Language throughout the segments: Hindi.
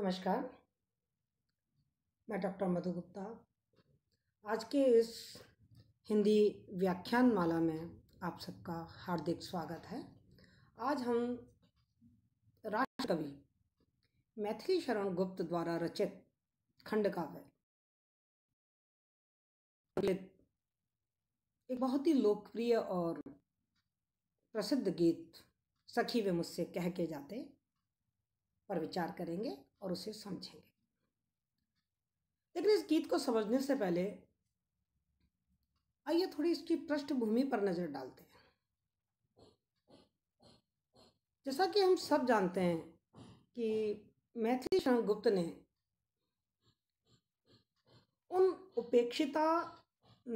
नमस्कार मैं डॉक्टर मधु गुप्ता आज के इस हिंदी व्याख्यान माला में आप सबका हार्दिक स्वागत है आज हम राष्ट्र कवि मैथिली शरण गुप्त द्वारा रचित खंड काव्य एक बहुत ही लोकप्रिय और प्रसिद्ध गीत सखी वे मुझसे कह के जाते पर विचार करेंगे और उसे समझेंगे लेकिन इस गीत को समझने से पहले आइए थोड़ी इसकी पृष्ठभूमि पर नज़र डालते हैं जैसा कि हम सब जानते हैं कि मैथिली शरण गुप्त ने उन उपेक्षिता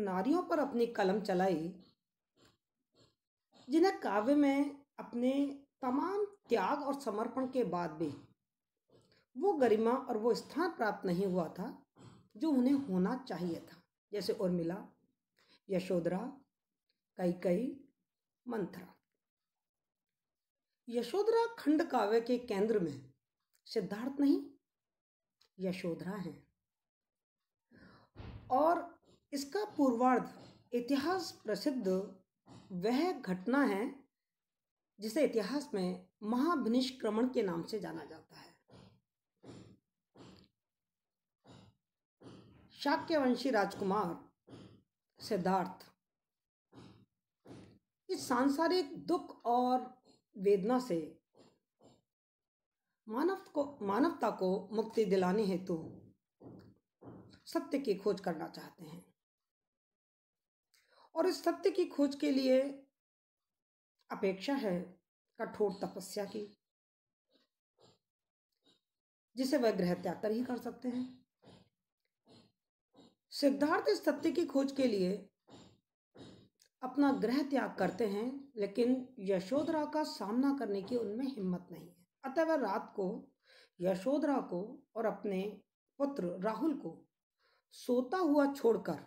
नारियों पर अपनी कलम चलाई जिन्हें काव्य में अपने तमाम त्याग और समर्पण के बाद भी वो गरिमा और वो स्थान प्राप्त नहीं हुआ था जो उन्हें होना चाहिए था जैसे उर्मिला यशोधरा कई कई मंथरा यशोधरा खंड काव्य के केंद्र में सिद्धार्थ नहीं यशोधरा है और इसका पूर्वार्ध इतिहास प्रसिद्ध वह घटना है जिसे इतिहास में महाभिनिष्क्रमण के नाम से जाना जाता है शाक्यवंशी राजकुमार सिद्धार्थ इस सांसारिक दुख और वेदना से मानव को मानवता को मुक्ति दिलाने हेतु सत्य की खोज करना चाहते हैं और इस सत्य की खोज के लिए अपेक्षा है कठोर तपस्या की जिसे वह ग्रह त्याग कर ही कर सकते हैं सिद्धार्थ इस तथ्य की खोज के लिए अपना ग्रह त्याग करते हैं लेकिन यशोधरा का सामना करने की उनमें हिम्मत नहीं है अतः वह रात को यशोधरा को और अपने पुत्र राहुल को सोता हुआ छोड़कर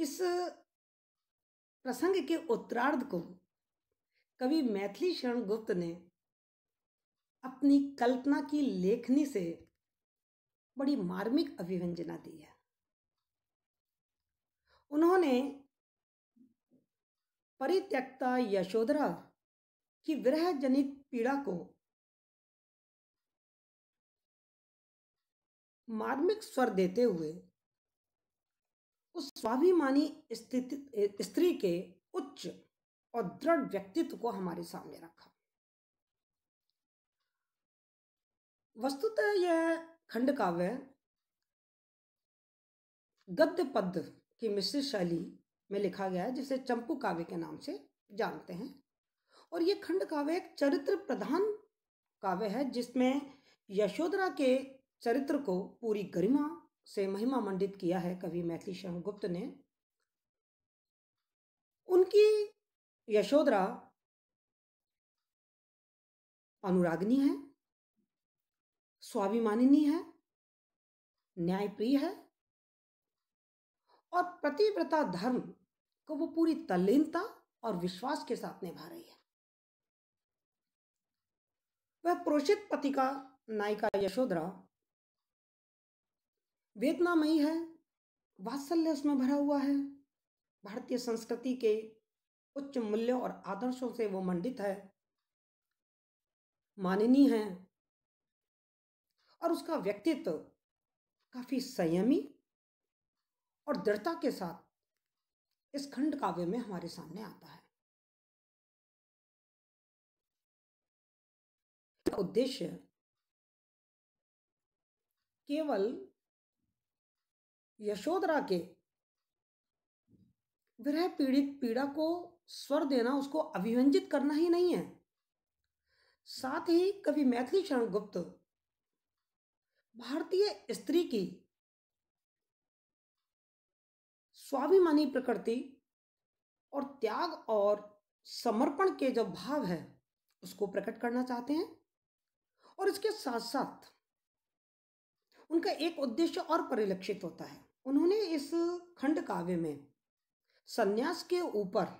इस प्रसंग के उत्तरार्ध को कवि मैथिली शरण गुप्त ने अपनी कल्पना की लेखनी से बड़ी मार्मिक अभिव्यंजना दी है उन्होंने परित्यक्ता यशोधरा की विरह जनित पीड़ा को मार्मिक स्वर देते हुए उस स्वाभिमानी स्थिति स्त्री के उच्च और दृढ़ व्यक्तित्व को हमारे सामने रखा वस्तुतः यह खंड काव्य गद्य पद्य की मिश्रित शैली में लिखा गया है जिसे चंपू काव्य के नाम से जानते हैं और यह खंड काव्य एक चरित्र प्रधान काव्य है जिसमें यशोधरा के चरित्र को पूरी गरिमा से महिमा मंडित किया है कवि मैथिली शरण गुप्त ने उनकी यशोधरा अनुरागनी है स्वाभिमानिनी है न्यायप्रिय है और प्रतिव्रता धर्म को वो पूरी तल्लीनता और विश्वास के साथ निभा रही है वह प्रोषित पति का नायिका यशोधरा वेदनामयी है वात्सल्य उसमें भरा हुआ है भारतीय संस्कृति के उच्च मूल्यों और आदर्शों से वो मंडित है माननीय है और उसका व्यक्तित्व काफी संयमी और दृढ़ता के साथ इस खंड काव्य में हमारे सामने आता है उद्देश्य केवल यशोधरा के विरह पीड़ित पीड़ा को स्वर देना उसको अभिव्यंजित करना ही नहीं है साथ ही कवि मैथिली शरण गुप्त भारतीय स्त्री की स्वाभिमानी प्रकृति और त्याग और समर्पण के जो भाव है उसको प्रकट करना चाहते हैं और इसके साथ साथ उनका एक उद्देश्य और परिलक्षित होता है उन्होंने इस खंड काव्य में सन्यास के ऊपर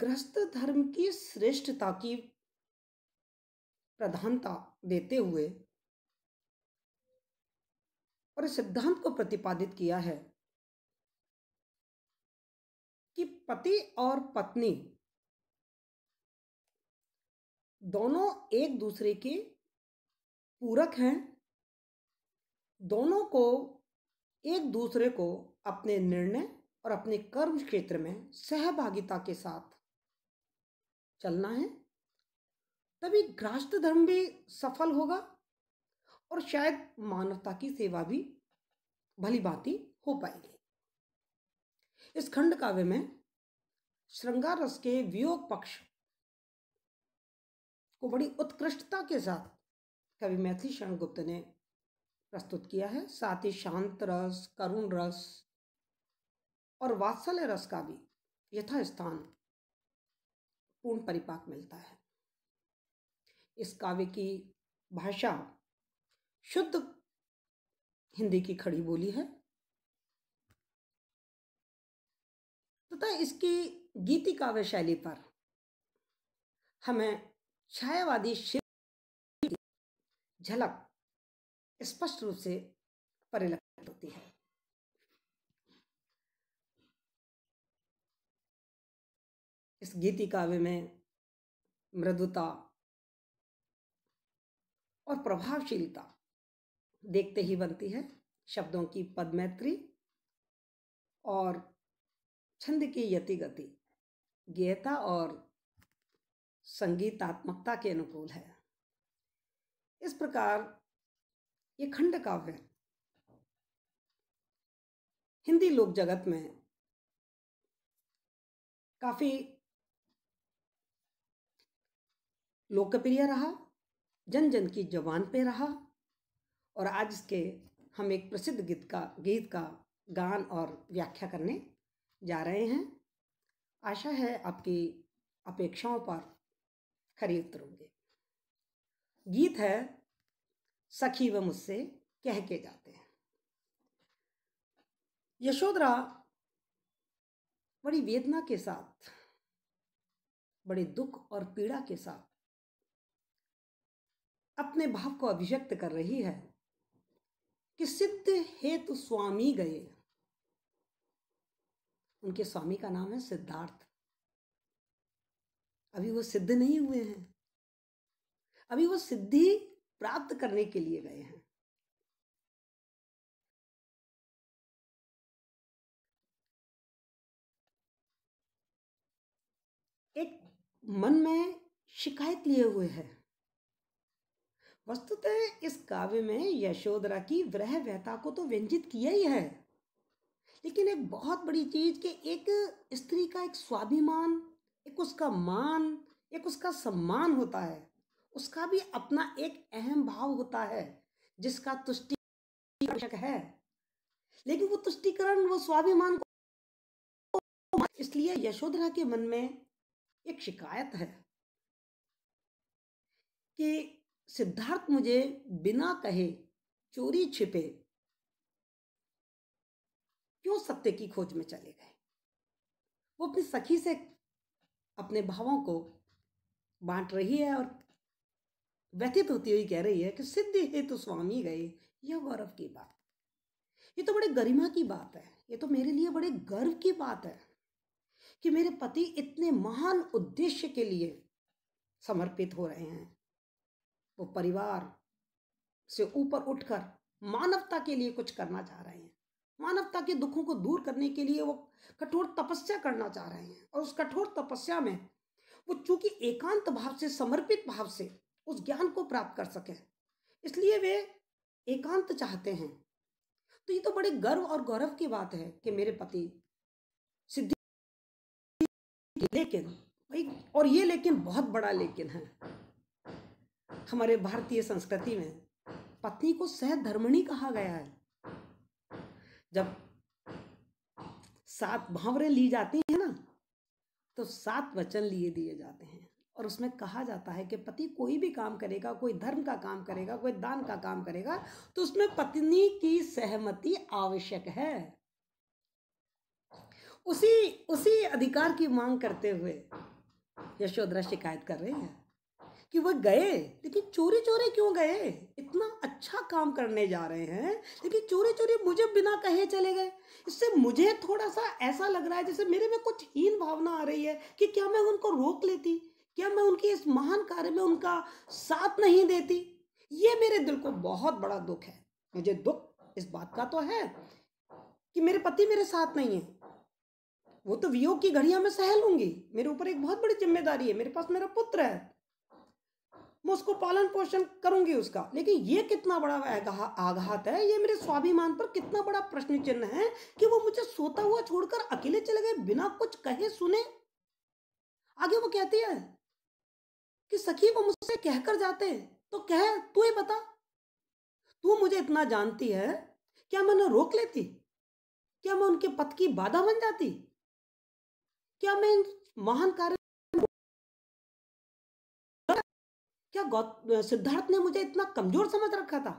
ग्रस्त धर्म की श्रेष्ठता की प्रधानता देते हुए और सिद्धांत को प्रतिपादित किया है कि पति और पत्नी दोनों एक दूसरे के पूरक हैं दोनों को एक दूसरे को अपने निर्णय और अपने कर्म क्षेत्र में सहभागिता के साथ चलना है तभी ग्रास्त धर्म भी सफल होगा और शायद मानवता की सेवा भी भली भांति हो पाएगी इस खंड काव्य में श्रृंगार रस के वियोग पक्ष को बड़ी उत्कृष्टता के साथ कवि मैथिली शरण गुप्त ने प्रस्तुत किया है साथ ही शांत रस करुण रस और वात्सल्य रस का भी यथास्थान पूर्ण परिपाक मिलता है इस काव्य की भाषा शुद्ध हिंदी की खड़ी बोली है तथा इसकी गीति काव्य शैली पर हमें छायावादी शिव झलक स्पष्ट रूप से परिलक्षित होती है इस गीति काव्य में मृदुता और प्रभावशीलता देखते ही बनती है शब्दों की पदमैत्री और छंद की यति गति गेयता और संगीतात्मकता के अनुकूल है इस प्रकार ये खंड काव्य है हिंदी लोक जगत में काफी लोकप्रिय रहा जन जन की जबान पे रहा और आज इसके हम एक प्रसिद्ध गीत का गीत का गान और व्याख्या करने जा रहे हैं आशा है आपकी अपेक्षाओं पर खरी उतरोगे गीत है सखी व मुझसे कह के जाते हैं यशोधरा बड़ी वेदना के साथ बड़े दुख और पीड़ा के साथ अपने भाव को अभिव्यक्त कर रही है कि सिद्ध हेतु स्वामी गए उनके स्वामी का नाम है सिद्धार्थ अभी वो सिद्ध नहीं हुए हैं अभी वो सिद्धि प्राप्त करने के लिए गए हैं एक मन में शिकायत लिए हुए है वस्तुतः इस काव्य में यशोधरा की वृह व्यथा को तो व्यंजित किया ही है लेकिन एक बहुत बड़ी चीज कि एक स्त्री का एक स्वाभिमान एक उसका मान एक उसका सम्मान होता है उसका भी अपना एक अहम भाव होता है जिसका तुष्टि है लेकिन वो तुष्टिकरण वो स्वाभिमान को इसलिए यशोधरा के मन में एक शिकायत है कि सिद्धार्थ मुझे बिना कहे चोरी छिपे क्यों सत्य की खोज में चले गए वो अपनी सखी से अपने भावों को बांट रही है और व्यथित होती हुई कह रही है कि सिद्ध हेतु तो स्वामी गए यह गौरव की बात ये तो बड़े गरिमा की बात है ये तो मेरे लिए बड़े गर्व की बात है कि मेरे पति इतने महान उद्देश्य के लिए समर्पित हो रहे हैं वो परिवार से ऊपर उठकर मानवता के लिए कुछ करना चाह रहे हैं मानवता के दुखों को दूर करने के लिए वो कठोर तपस्या करना चाह रहे हैं और उस कठोर तपस्या में वो चूंकि एकांत भाव से समर्पित भाव से उस ज्ञान को प्राप्त कर सकें इसलिए वे एकांत चाहते हैं तो ये तो बड़े गर्व और गौरव की बात है कि मेरे पति सिद्धि लेकिन भाई और ये लेकिन बहुत बड़ा लेकिन है हमारे भारतीय संस्कृति में पत्नी को सहधर्मणी कहा गया है जब सात भावरे ली जाती है ना तो सात वचन लिए दिए जाते हैं और उसमें कहा जाता है कि पति कोई भी काम करेगा कोई धर्म का काम करेगा कोई दान का काम करेगा तो उसमें पत्नी की सहमति आवश्यक है उसी उसी अधिकार की मांग करते हुए यशोधरा शिकायत कर रही है कि वह गए लेकिन चोरी चोरी क्यों गए इतना अच्छा काम करने जा रहे हैं लेकिन चोरी चोरी मुझे बिना कहे चले गए इससे मुझे थोड़ा सा ऐसा लग रहा है जैसे मेरे में कुछ हीन भावना आ रही है कि क्या मैं उनको रोक लेती क्या मैं उनके इस महान कार्य में उनका साथ नहीं देती ये मेरे दिल को बहुत बड़ा दुख है मुझे दुख इस बात का तो है कि मेरे पति मेरे साथ नहीं है वो तो वियोग की घड़ियां में सह लूंगी मेरे ऊपर एक बहुत बड़ी जिम्मेदारी है मेरे पास मेरा पुत्र है मैं उसको पालन पोषण करूंगी उसका लेकिन ये कितना बड़ा आघात है ये मेरे स्वाभिमान पर कितना बड़ा प्रश्न चिन्ह है कि वो मुझे सोता हुआ छोड़कर अकेले चले गए बिना कुछ कहे सुने आगे वो कहती है कि सखी वो मुझसे कहकर जाते हैं तो कह तू ही बता तू मुझे इतना जानती है क्या मैं उन्हें रोक लेती क्या मैं उनके पथ की बाधा बन जाती क्या मैं महान कार्य क्या सिद्धार्थ ने मुझे इतना कमजोर समझ रखा था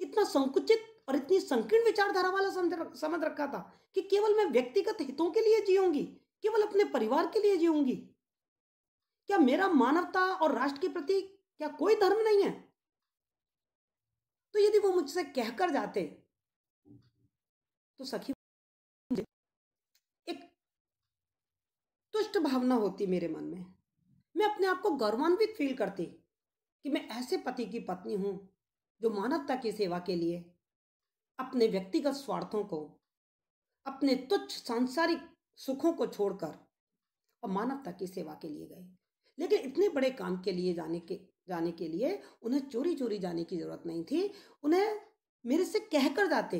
इतना संकुचित और इतनी संकीर्ण विचारधारा वाला समझ रखा था कि केवल मैं व्यक्तिगत हितों के लिए जीऊंगी केवल अपने परिवार के लिए जीऊंगी क्या मेरा मानवता और राष्ट्र के प्रति क्या कोई धर्म नहीं है तो यदि वो मुझसे कहकर जाते तो सखी एक तुष्ट भावना होती मेरे मन में मैं अपने आप को गौरवान्वित फील करती कि मैं ऐसे पति की पत्नी हूं जो मानवता की सेवा के लिए अपने व्यक्तिगत स्वार्थों को अपने तुच्छ सांसारिक सुखों को छोड़कर और मानवता की सेवा के लिए गए लेकिन इतने बड़े काम के लिए जाने के जाने के लिए उन्हें चोरी चोरी जाने की ज़रूरत नहीं थी उन्हें मेरे से कह कर जाते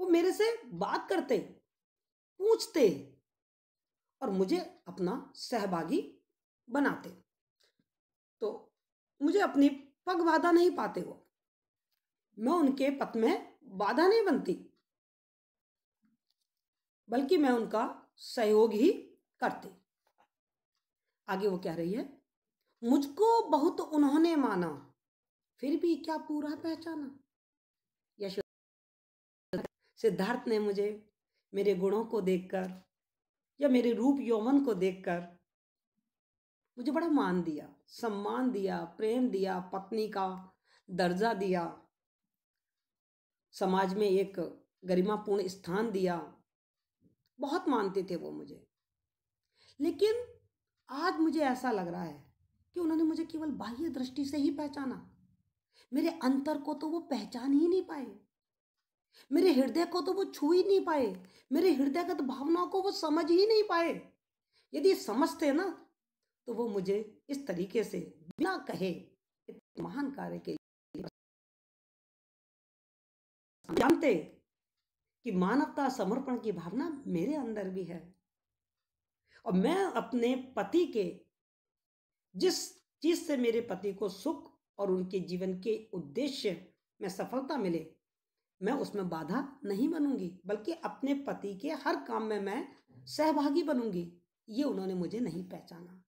वो मेरे से बात करते पूछते और मुझे अपना सहभागी बनाते तो मुझे अपनी पग बाधा नहीं पाते वो मैं उनके पथ में बाधा नहीं बनती बल्कि मैं उनका सहयोग ही करती आगे वो कह रही है मुझको बहुत उन्होंने माना फिर भी क्या पूरा पहचाना यशो सिद्धार्थ ने मुझे मेरे गुणों को देखकर या मेरे रूप यौवन को देखकर मुझे बड़ा मान दिया सम्मान दिया प्रेम दिया पत्नी का दर्जा दिया समाज में एक गरिमापूर्ण स्थान दिया बहुत मानते थे वो मुझे लेकिन आज मुझे ऐसा लग रहा है कि उन्होंने मुझे केवल बाह्य दृष्टि से ही पहचाना मेरे अंतर को तो वो पहचान ही नहीं पाए मेरे हृदय को तो वो छू ही नहीं पाए मेरे हृदयगत भावनाओं को वो समझ ही नहीं पाए यदि समझते ना तो वो मुझे इस तरीके से बिना कहे महान कार्य के जानते कि मानवता समर्पण की भावना मेरे अंदर भी है और मैं अपने पति के जिस चीज से मेरे पति को सुख और उनके जीवन के उद्देश्य में सफलता मिले मैं उसमें बाधा नहीं बनूंगी बल्कि अपने पति के हर काम में मैं सहभागी बनूंगी ये उन्होंने मुझे नहीं पहचाना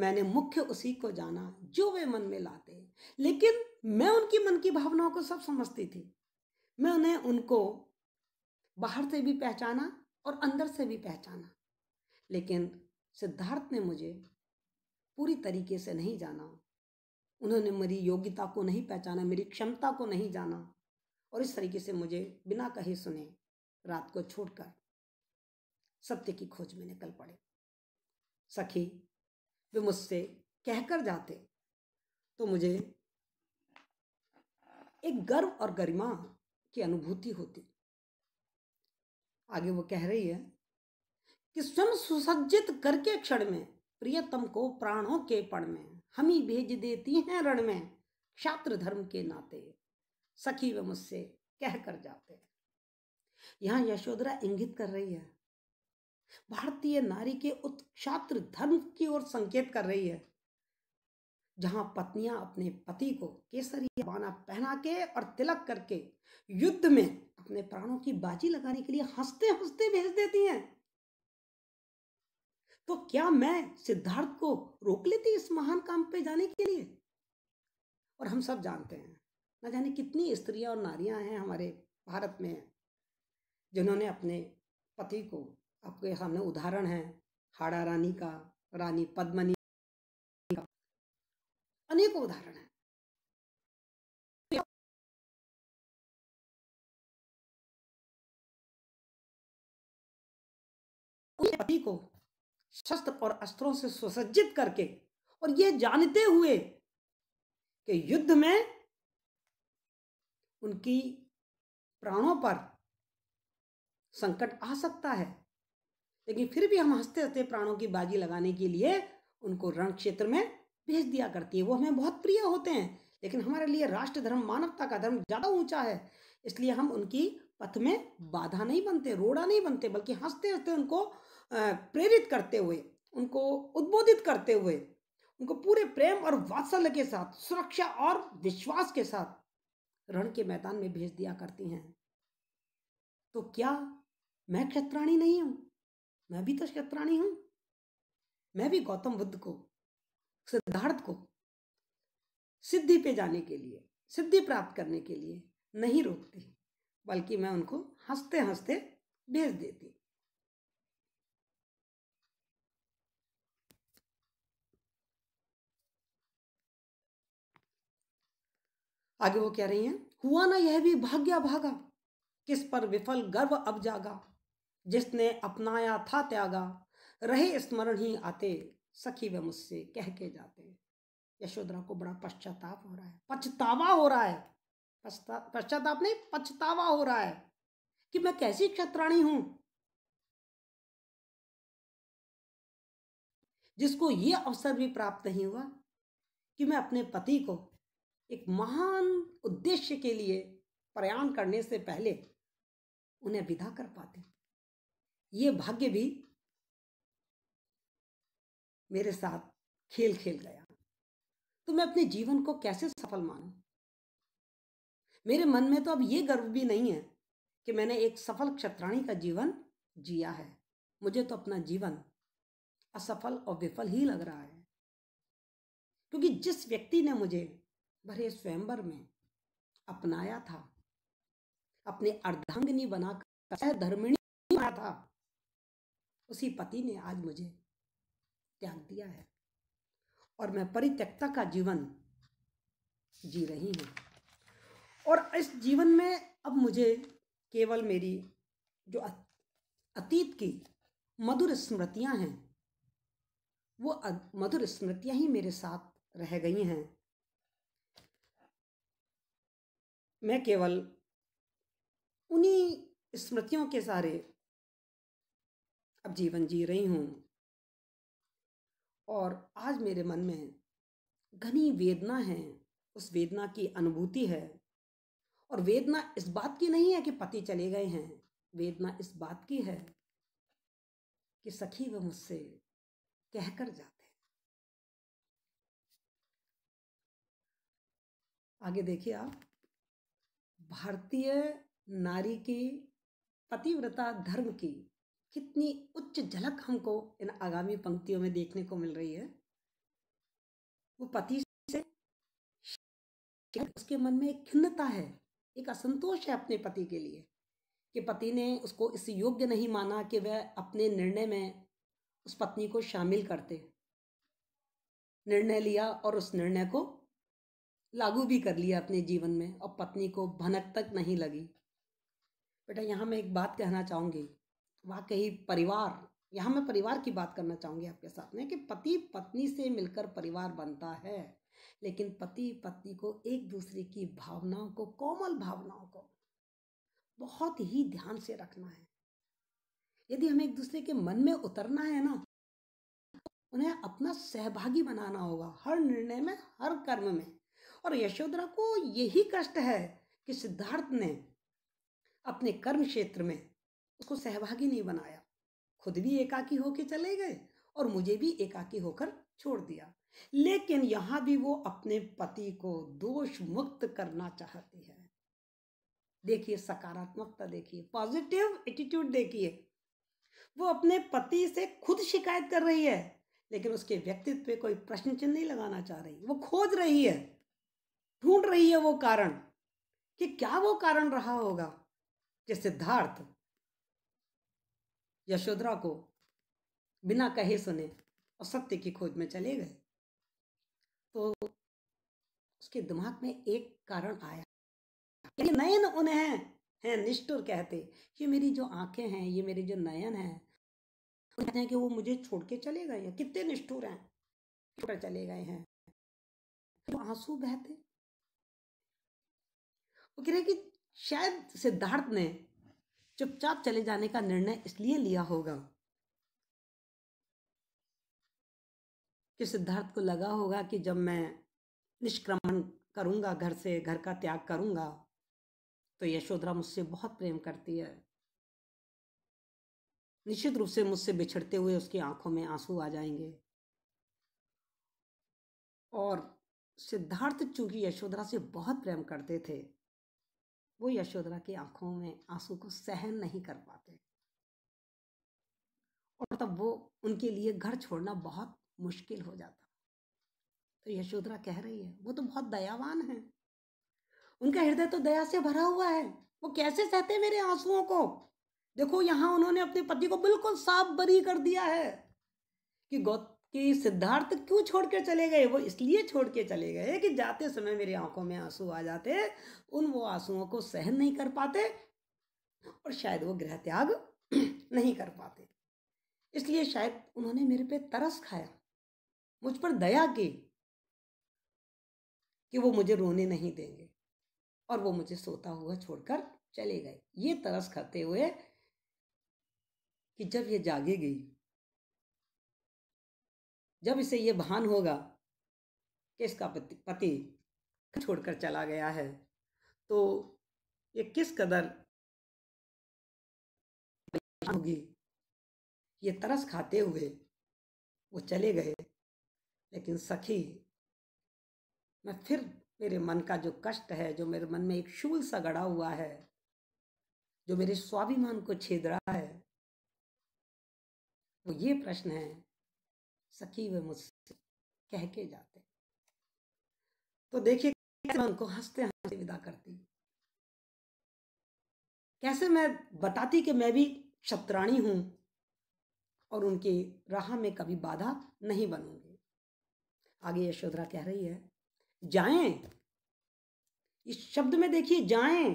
मैंने मुख्य उसी को जाना जो वे मन में लाते लेकिन मैं उनकी मन की भावनाओं को सब समझती थी मैं उन्हें उनको बाहर से भी पहचाना और अंदर से भी पहचाना लेकिन सिद्धार्थ ने मुझे पूरी तरीके से नहीं जाना उन्होंने मेरी योग्यता को नहीं पहचाना मेरी क्षमता को नहीं जाना और इस तरीके से मुझे बिना कहे सुने रात को छोड़कर सत्य की खोज में निकल पड़े सखी वे मुझसे कहकर जाते तो मुझे एक गर्व और गरिमा की अनुभूति होती आगे वो कह रही है कि स्वयं सुसज्जित करके क्षण में प्रियतम को प्राणों के पण में हम ही भेज देती हैं रण में क्षात्र धर्म के नाते सखी व मुझसे कह कर जाते यहां यशोधरा इंगित कर रही है भारतीय नारी के उत्क्षात्र धर्म की ओर संकेत कर रही है जहां पत्नियां अपने पति को केसरी बाना पहना के और तिलक करके युद्ध में अपने प्राणों की बाजी लगाने के लिए हंसते हंसते भेज देती हैं तो क्या मैं सिद्धार्थ को रोक लेती इस महान काम पे जाने के लिए और हम सब जानते हैं ना जाने कितनी स्त्रियां और नारियां हैं हमारे भारत में जिन्होंने अपने पति को आपके सामने उदाहरण है हाड़ा रानी का रानी पद्मनी का अनेकों उदाहरण है पति को शस्त्र और अस्त्रों से सुसज्जित करके और ये जानते हुए कि युद्ध में उनकी प्राणों पर संकट आ सकता है लेकिन फिर भी हम हंसते हंसते प्राणों की बाजी लगाने के लिए उनको रण क्षेत्र में भेज दिया करती है वो हमें बहुत प्रिय होते हैं लेकिन हमारे लिए राष्ट्र धर्म मानवता का धर्म ज़्यादा ऊंचा है इसलिए हम उनकी पथ में बाधा नहीं बनते रोड़ा नहीं बनते बल्कि हंसते हंसते उनको प्रेरित करते हुए उनको उद्बोधित करते हुए उनको पूरे प्रेम और वात्सल्य के साथ सुरक्षा और विश्वास के साथ रण के मैदान में भेज दिया करती हैं तो क्या मैं क्षत्राणी नहीं हूं मैं भी तो क्षत्राणी हूं मैं भी गौतम बुद्ध को सिद्धार्थ को सिद्धि पे जाने के लिए सिद्धि प्राप्त करने के लिए नहीं रोकती बल्कि मैं उनको हंसते हंसते भेज देती आगे वो कह रही हैं हुआ ना यह भी भाग्या भागा किस पर विफल गर्व अब जागा जिसने अपनाया था त्यागा रहे स्मरण ही आते सखी वे मुझसे कह के जाते यशोधरा को बड़ा पश्चाताप हो रहा है पछतावा हो रहा है पश्चाताप नहीं पछतावा हो रहा है कि मैं कैसी क्षत्राणी हूं जिसको ये अवसर भी प्राप्त नहीं हुआ कि मैं अपने पति को एक महान उद्देश्य के लिए प्रयाण करने से पहले उन्हें विदा कर पाते ये भाग्य भी मेरे साथ खेल खेल गया तो मैं अपने जीवन को कैसे सफल मानू मेरे मन में तो अब ये गर्व भी नहीं है कि मैंने एक सफल क्षत्राणी का जीवन जिया है मुझे तो अपना जीवन असफल और विफल ही लग रहा है क्योंकि जिस व्यक्ति ने मुझे भरे स्वयंवर में अपनाया था अपने अर्धांगनी बनाकर धर्मिणी बना था उसी पति ने आज मुझे त्याग दिया है और मैं परित्यक्ता का जीवन जी रही हूँ और इस जीवन में अब मुझे केवल मेरी जो अतीत की मधुर स्मृतियाँ हैं वो मधुर स्मृतियाँ ही मेरे साथ रह गई हैं मैं केवल उन्हीं स्मृतियों के सारे अब जीवन जी रही हूँ और आज मेरे मन में घनी वेदना है उस वेदना की अनुभूति है और वेदना इस बात की नहीं है कि पति चले गए हैं वेदना इस बात की है कि सखी वह मुझसे कहकर जाते आगे देखिए आप भारतीय नारी की पतिव्रता धर्म की कितनी उच्च झलक हमको इन आगामी पंक्तियों में देखने को मिल रही है वो पति से उसके मन में एक खिन्नता है एक असंतोष है अपने पति के लिए कि पति ने उसको इस योग्य नहीं माना कि वह अपने निर्णय में उस पत्नी को शामिल करते निर्णय लिया और उस निर्णय को लागू भी कर लिया अपने जीवन में और पत्नी को भनक तक नहीं लगी बेटा यहाँ मैं एक बात कहना चाहूँगी वाकई परिवार यहाँ मैं परिवार की बात करना चाहूँगी आपके साथ में कि पति पत्नी से मिलकर परिवार बनता है लेकिन पति पत्नी को एक दूसरे की भावनाओं को कोमल भावनाओं को बहुत ही ध्यान से रखना है यदि हमें एक दूसरे के मन में उतरना है ना उन्हें अपना सहभागी बनाना होगा हर निर्णय में हर कर्म में और यशोधरा को यही कष्ट है कि सिद्धार्थ ने अपने कर्म क्षेत्र में उसको सहभागी नहीं बनाया खुद भी एकाकी होकर चले गए और मुझे भी एकाकी होकर छोड़ दिया लेकिन यहां भी वो अपने पति को दोष मुक्त करना चाहती है देखिए सकारात्मकता देखिए पॉजिटिव एटीट्यूड देखिए वो अपने पति से खुद शिकायत कर रही है लेकिन उसके व्यक्तित्व पे कोई प्रश्न चिन्ह नहीं लगाना चाह रही वो खोज रही है ढूंढ रही है वो कारण कि क्या वो कारण रहा होगा कि सिद्धार्थ यशोधरा को बिना कहे सुने और सत्य की खोज में चले गए तो उसके दिमाग में एक कारण आया ये नयन उन्हें है निष्ठुर कहते ये मेरी जो आंखें हैं ये मेरे जो नयन है कहते हैं कि वो मुझे छोड़ के चले गए हैं कितने निष्ठुर हैं छोड़ चले गए हैं तो आंसू बहते वो कह रहे कि शायद सिद्धार्थ ने चुपचाप चले जाने का निर्णय इसलिए लिया होगा कि सिद्धार्थ को लगा होगा कि जब मैं निष्क्रमण करूंगा घर से घर का त्याग करूंगा तो यशोधरा मुझसे बहुत प्रेम करती है निश्चित रूप से मुझसे बिछड़ते हुए उसकी आंखों में आंसू आ जाएंगे और सिद्धार्थ चूंकि यशोधरा से बहुत प्रेम करते थे वो यशोधरा की आंखों में आंसू को सहन नहीं कर पाते और तब वो उनके लिए घर छोड़ना बहुत मुश्किल हो जाता तो यशोधरा कह रही है वो तो बहुत दयावान है उनका हृदय तो दया से भरा हुआ है वो कैसे सहते मेरे आंसुओं को देखो यहां उन्होंने अपने पति को बिल्कुल साफ बरी कर दिया है कि गौत कि सिद्धार्थ क्यों छोड़ के चले गए वो इसलिए छोड़ के चले गए कि जाते समय मेरी आंखों में आंसू आ जाते उन वो आंसुओं को सहन नहीं कर पाते और शायद वो गृह त्याग नहीं कर पाते इसलिए शायद उन्होंने मेरे पे तरस खाया मुझ पर दया की कि वो मुझे रोने नहीं देंगे और वो मुझे सोता हुआ छोड़कर चले गए ये तरस खाते हुए कि जब ये जागे गई जब इसे ये भान होगा कि इसका पति पति छोड़कर चला गया है तो ये किस कदर होगी ये तरस खाते हुए वो चले गए लेकिन सखी मैं फिर मेरे मन का जो कष्ट है जो मेरे मन में एक शूल सा गड़ा हुआ है जो मेरे स्वाभिमान को छेद रहा है वो ये प्रश्न है सखी वे मुझसे कह के जाते तो देखिए कैसे उनको हंसते हंसते विदा करती कैसे मैं बताती कि मैं भी शतराणी हूं और उनकी राह में कभी बाधा नहीं बनूंगी आगे यशोधरा कह रही है जाएं इस शब्द में देखिए जाएं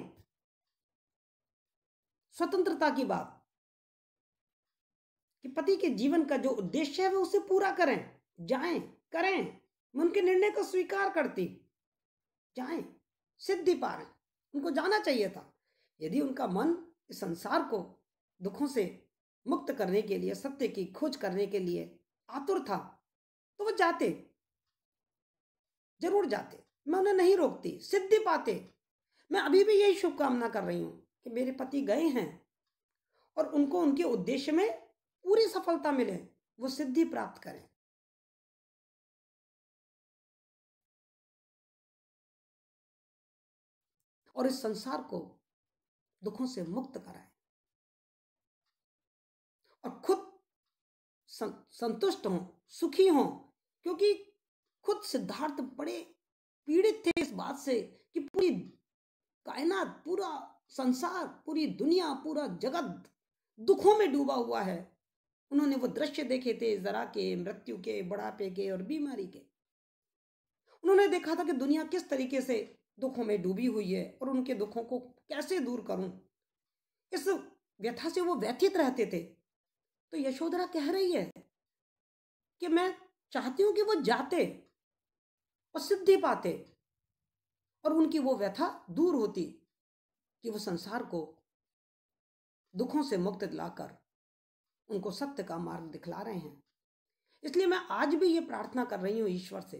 स्वतंत्रता की बात कि पति के जीवन का जो उद्देश्य है वो उसे पूरा करें जाएं करें मैं उनके निर्णय को स्वीकार करती जाएं सिद्धि पा रहे उनको जाना चाहिए था यदि उनका मन इस संसार को दुखों से मुक्त करने के लिए सत्य की खोज करने के लिए आतुर था तो वह जाते जरूर जाते मैं उन्हें नहीं रोकती सिद्धि पाते मैं अभी भी यही शुभकामना कर रही हूँ कि मेरे पति गए हैं और उनको उनके उद्देश्य में पूरी सफलता मिले वो सिद्धि प्राप्त करें और इस संसार को दुखों से मुक्त कराए और खुद संतुष्ट हों सुखी हों क्योंकि खुद सिद्धार्थ बड़े पीड़ित थे इस बात से कि पूरी कायनात पूरा संसार पूरी दुनिया पूरा जगत दुखों में डूबा हुआ है उन्होंने वो दृश्य देखे थे जरा के मृत्यु के बुढ़ापे के और बीमारी के उन्होंने देखा था कि दुनिया किस तरीके से दुखों में डूबी हुई है और उनके दुखों को कैसे दूर करूं इस व्यथा से वो व्यथित रहते थे तो यशोधरा कह रही है कि मैं चाहती हूं कि वो जाते और सिद्धि पाते और उनकी वो व्यथा दूर होती कि वो संसार को दुखों से मुक्त लाकर उनको सत्य का मार्ग दिखला रहे हैं इसलिए मैं आज भी ये प्रार्थना कर रही हूँ ईश्वर से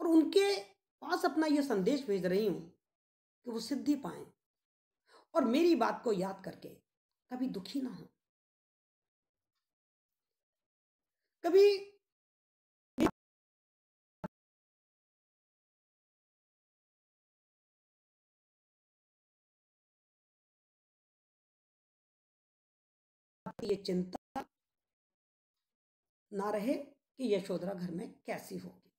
और उनके पास अपना यह संदेश भेज रही हूँ कि वो सिद्धि पाए और मेरी बात को याद करके कभी दुखी ना हो कभी ये चिंता ना रहे कि यशोधरा घर में कैसी होगी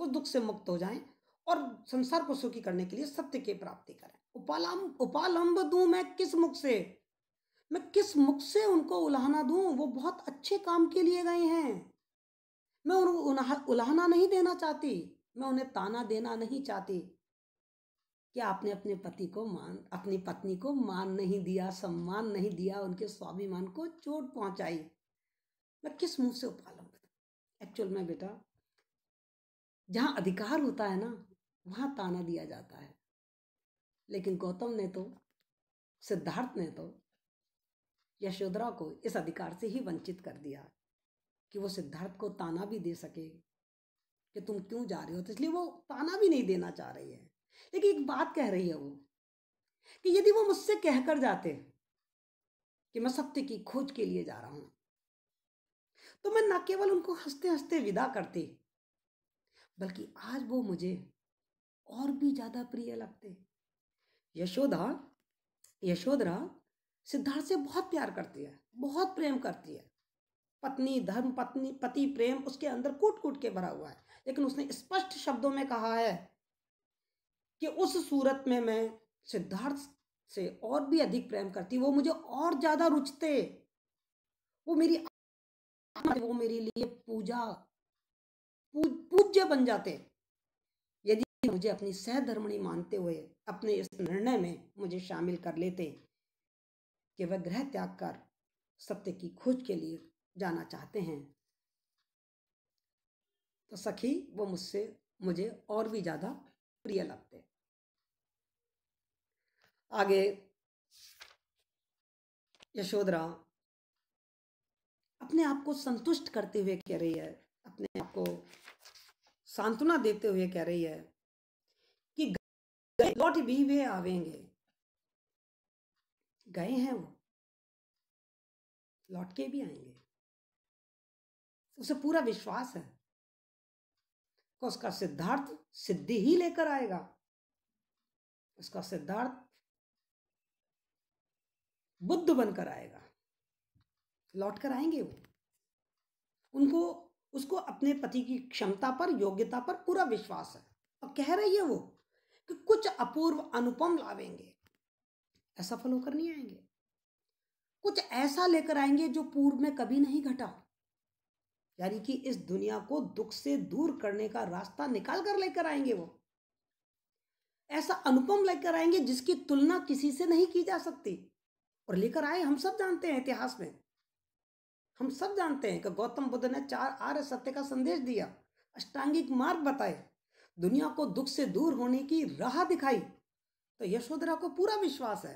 वो दुख से मुक्त हो जाएं और संसार को सुखी करने के लिए सत्य की प्राप्ति करें उपालंब उपालंब दू मैं किस मुख से मैं किस मुख से उनको उलाहना दू वो बहुत अच्छे काम के लिए गए हैं मैं उनको उलाहना नहीं देना चाहती मैं उन्हें ताना देना नहीं चाहती कि आपने अपने पति को मान अपनी पत्नी को मान नहीं दिया सम्मान नहीं दिया उनके स्वाभिमान को चोट पहुंचाई मैं किस मुंह से उपालू एक्चुअल में बेटा जहाँ अधिकार होता है ना वहाँ ताना दिया जाता है लेकिन गौतम ने तो सिद्धार्थ ने तो यशोधरा को इस अधिकार से ही वंचित कर दिया कि वो सिद्धार्थ को ताना भी दे सके कि तुम क्यों जा रहे हो तो इसलिए वो ताना भी नहीं देना चाह रही है लेकिन एक बात कह रही है वो कि यदि वो मुझसे कह कर जाते कि मैं सत्य की खोज के लिए जा रहा हूं तो मैं न केवल उनको हंसते हंसते विदा करती बल्कि आज वो मुझे और भी ज्यादा प्रिय लगते यशोदा यशोधरा सिद्धार्थ से बहुत प्यार करती है बहुत प्रेम करती है पत्नी धर्म पत्नी पति प्रेम उसके अंदर कूट कूट के भरा हुआ है लेकिन उसने स्पष्ट शब्दों में कहा है कि उस सूरत में मैं सिद्धार्थ से और भी अधिक प्रेम करती वो मुझे और ज़्यादा रुचते वो मेरी वो मेरे लिए पूजा पूज्य बन जाते यदि मुझे अपनी सहधर्मणी मानते हुए अपने इस निर्णय में मुझे शामिल कर लेते कि वह ग्रह त्याग कर सत्य की खोज के लिए जाना चाहते हैं तो सखी वो मुझसे मुझे और भी ज़्यादा प्रिय लगते आगे यशोधरा अपने आप को संतुष्ट करते हुए कह रही है अपने आप को सांत्वना देते हुए कह रही है कि लौट भी वे आवेंगे गए हैं वो लौट के भी आएंगे उसे पूरा विश्वास है उसका सिद्धार्थ सिद्धि ही लेकर आएगा उसका सिद्धार्थ बुद्ध बनकर आएगा लौट कर आएंगे वो उनको उसको अपने पति की क्षमता पर योग्यता पर पूरा विश्वास है और कह रही है वो कि कुछ अपूर्व अनुपम लावेंगे ऐसा असफल होकर नहीं आएंगे कुछ ऐसा लेकर आएंगे जो पूर्व में कभी नहीं घटा यानी कि इस दुनिया को दुख से दूर करने का रास्ता निकाल कर लेकर आएंगे वो ऐसा अनुपम लेकर आएंगे जिसकी तुलना किसी से नहीं की जा सकती और लेकर आए हम सब जानते हैं इतिहास में हम सब जानते हैं कि गौतम बुद्ध ने चार आर्य सत्य का संदेश दिया अष्टांगिक मार्ग बताए दुनिया को दुख से दूर होने की राह दिखाई तो यशोधरा को पूरा विश्वास है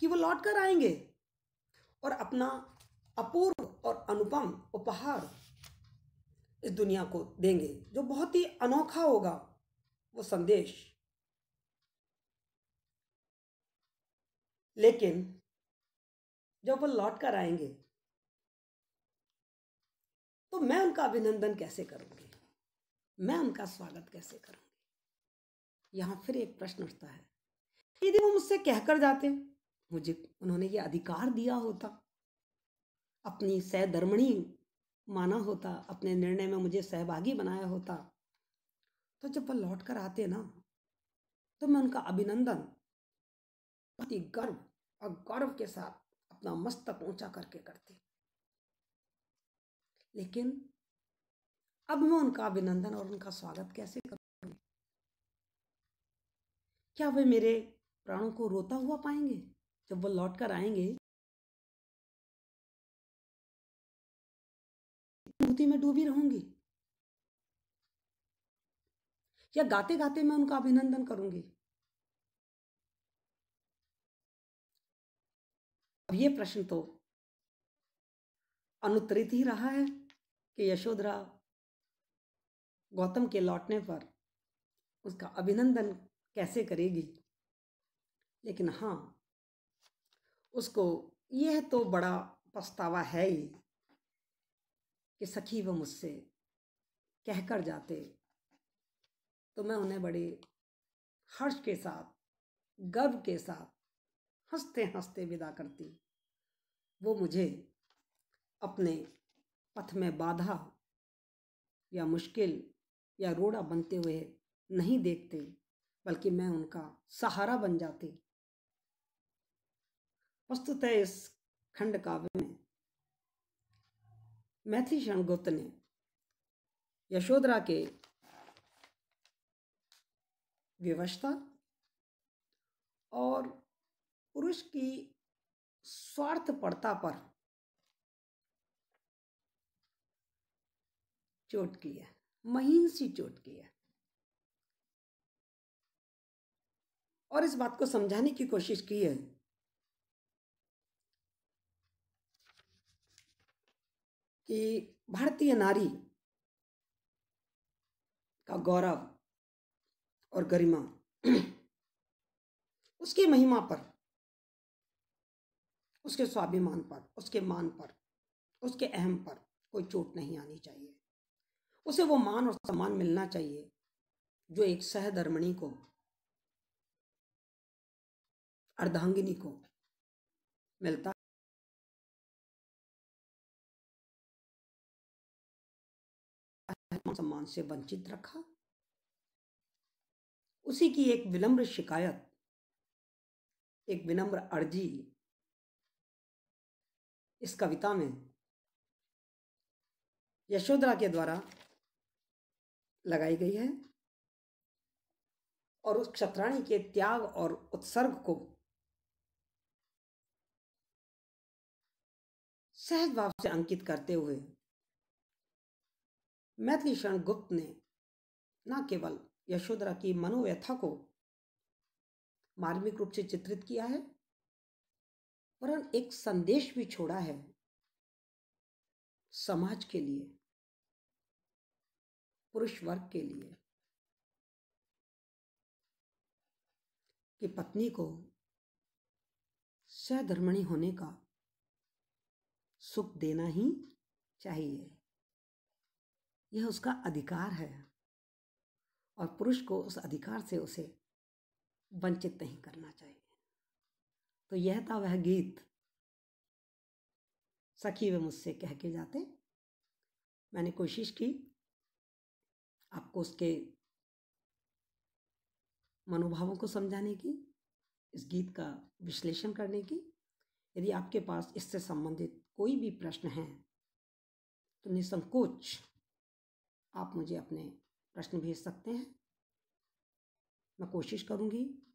कि वो लौट कर आएंगे और अपना अपूर्व और अनुपम उपहार इस दुनिया को देंगे जो बहुत ही अनोखा होगा वो संदेश लेकिन जब अपन लौट कर आएंगे तो मैं उनका अभिनंदन कैसे करूंगी मैं उनका स्वागत कैसे करूंगी यहां फिर एक प्रश्न उठता है यदि वो मुझसे कहकर जाते मुझे उन्होंने ये अधिकार दिया होता अपनी सहधर्मणी माना होता अपने निर्णय में मुझे सहभागी बनाया होता तो जब वो लौट कर आते ना तो मैं उनका अभिनंदन बहुत ही गर्व और गौरव के साथ अपना मस्तक ऊंचा करके करती लेकिन अब मैं उनका अभिनंदन और उनका स्वागत कैसे करूंगी क्या वे मेरे प्राणों को रोता हुआ पाएंगे जब वो लौट कर आएंगे में डूबी रहूंगी या गाते गाते मैं उनका अभिनंदन करूंगी अब ये प्रश्न तो अनुत्तरित ही रहा है कि यशोधरा गौतम के लौटने पर उसका अभिनंदन कैसे करेगी लेकिन हाँ उसको यह तो बड़ा पछतावा है ही कि सखी वो मुझसे कहकर जाते तो मैं उन्हें बड़े हर्ष के साथ गर्व के साथ हंसते हंसते विदा करती वो मुझे अपने पथ में बाधा या मुश्किल या रोड़ा बनते हुए नहीं देखते बल्कि मैं उनका सहारा बन जाती वस्तुतः इस खंड काव्य में मैथिली शरण गुप्त ने यशोधरा के विवशता और पुरुष की स्वार्थपरता पर चोट की है महीन सी चोट की है और इस बात को समझाने की कोशिश की है कि भारतीय नारी का गौरव और गरिमा उसकी महिमा पर उसके स्वाभिमान पर उसके मान पर उसके अहम पर कोई चोट नहीं आनी चाहिए उसे वो मान और सम्मान मिलना चाहिए जो एक सहधर्मणी को अर्धांगिनी को मिलता सम्मान से वंचित रखा उसी की एक विनम्र शिकायत एक विनम्र अर्जी इस कविता में यशोधरा के द्वारा लगाई गई है और उस क्षत्राणी के त्याग और उत्सर्ग को सहज भाव से अंकित करते हुए मैथिली शरण गुप्त ने न केवल यशोधरा की मनोव्यथा को मार्मिक रूप से चित्रित किया है पर एक संदेश भी छोड़ा है समाज के लिए पुरुष वर्ग के लिए कि पत्नी को सहधर्मणी होने का सुख देना ही चाहिए यह उसका अधिकार है और पुरुष को उस अधिकार से उसे वंचित नहीं करना चाहिए तो यह था वह गीत सखी वे मुझसे कह के जाते मैंने कोशिश की आपको उसके मनोभावों को समझाने की इस गीत का विश्लेषण करने की यदि आपके पास इससे संबंधित कोई भी प्रश्न है तो निसंकोच आप मुझे अपने प्रश्न भेज सकते हैं मैं कोशिश करूँगी